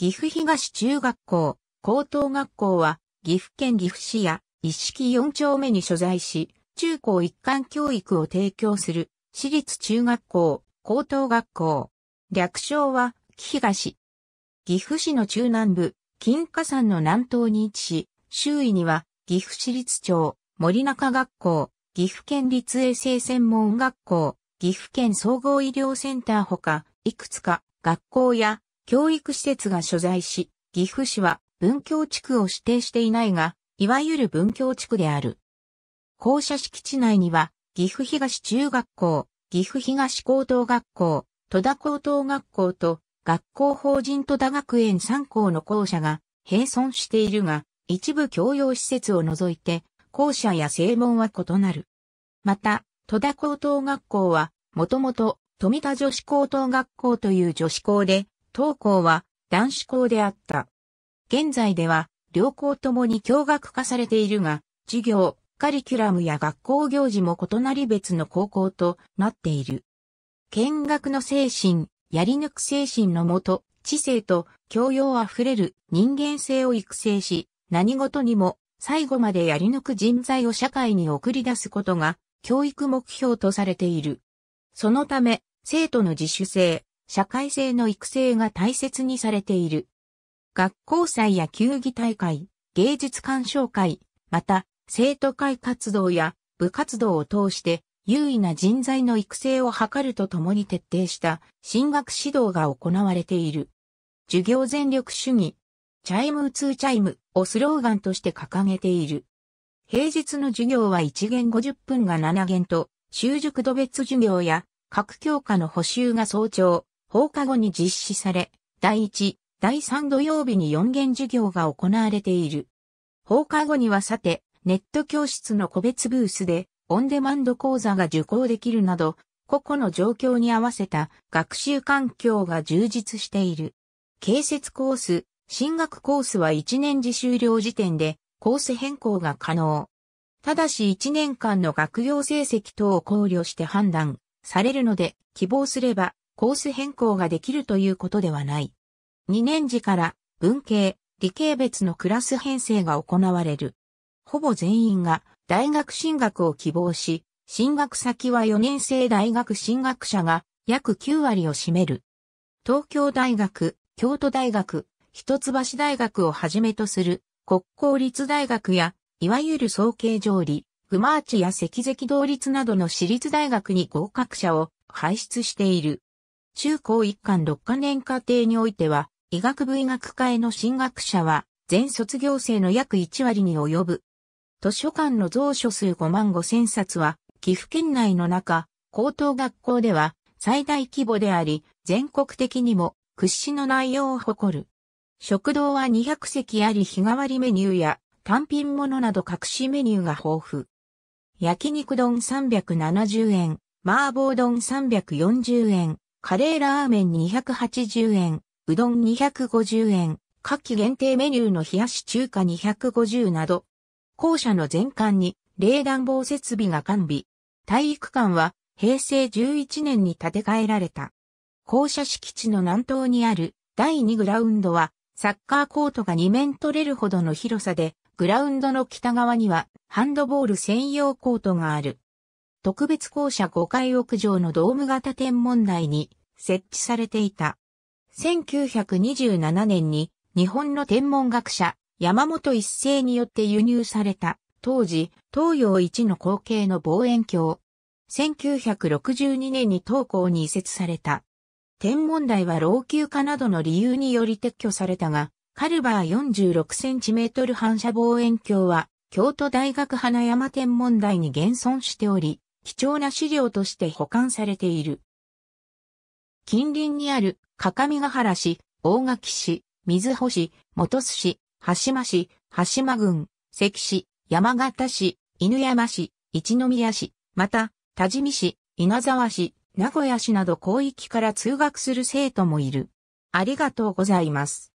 岐阜東中学校、高等学校は、岐阜県岐阜市や一式四丁目に所在し、中高一貫教育を提供する、私立中学校、高等学校。略称は、岐東。岐阜市の中南部、金華山の南東に位置し、周囲には、岐阜市立町、森中学校、岐阜県立衛生専門学校、岐阜県総合医療センターほか、いくつか、学校や教育施設が所在し、岐阜市は文教地区を指定していないが、いわゆる文教地区である。校舎敷地内には、岐阜東中学校、岐阜東高等学校、戸田高等学校と、学校法人戸田学園3校の校舎が併存しているが、一部教養施設を除いて、校舎や正門は異なる。また、戸田高等学校は、もともと富田女子高等学校という女子校で、当校は男子校であった。現在では両校ともに共学化されているが、授業、カリキュラムや学校行事も異なり別の高校となっている。見学の精神、やり抜く精神のもと、知性と教養あふれる人間性を育成し、何事にも最後までやり抜く人材を社会に送り出すことが教育目標とされている。そのため、生徒の自主性、社会性の育成が大切にされている。学校祭や球技大会、芸術鑑賞会、また、生徒会活動や部活動を通して優位な人材の育成を図るとともに徹底した進学指導が行われている。授業全力主義、チャイムツーチャイムをスローガンとして掲げている。平日の授業は1限50分が7限と、習熟度別授業や各教科の補修が早朝、放課後に実施され、第1、第3土曜日に4元授業が行われている。放課後にはさて、ネット教室の個別ブースで、オンデマンド講座が受講できるなど、個々の状況に合わせた学習環境が充実している。建設コース、進学コースは1年次終了時点でコース変更が可能。ただし1年間の学業成績等を考慮して判断されるので、希望すればコース変更ができるということではない。2年時から文系、理系別のクラス編成が行われる。ほぼ全員が大学進学を希望し、進学先は4年生大学進学者が約9割を占める。東京大学、京都大学、一橋大学をはじめとする国公立大学や、いわゆる総計上理、グマーチや赤石同立などの私立大学に合格者を輩出している。中高一貫六カ年課程においては、医学部医学科への進学者は、全卒業生の約1割に及ぶ。図書館の蔵書数5万5千冊は、岐阜県内の中、高等学校では最大規模であり、全国的にも屈指の内容を誇る。食堂は200席あり日替わりメニューや単品物など隠しメニューが豊富。焼肉丼370円、麻婆丼340円、カレーラーメン280円、うどん250円、夏季限定メニューの冷やし中華250など、校舎の全館に冷暖房設備が完備。体育館は平成11年に建て替えられた。校舎敷地の南東にある第2グラウンドはサッカーコートが2面取れるほどの広さで、グラウンドの北側にはハンドボール専用コートがある。特別校舎5階屋上のドーム型天文台に設置されていた。1927年に日本の天文学者山本一世によって輸入された当時東洋一の光景の望遠鏡。1962年に東港に移設された。天文台は老朽化などの理由により撤去されたが、カルバー 46cm 反射望遠鏡は京都大学花山天文台に現存しており、貴重な資料として保管されている。近隣にある、各務原市、大垣市、水穂市、本須市、羽島市、羽島郡、関市、山形市、犬山市、一宮市、また、多治見市、稲沢市、名古屋市など広域から通学する生徒もいる。ありがとうございます。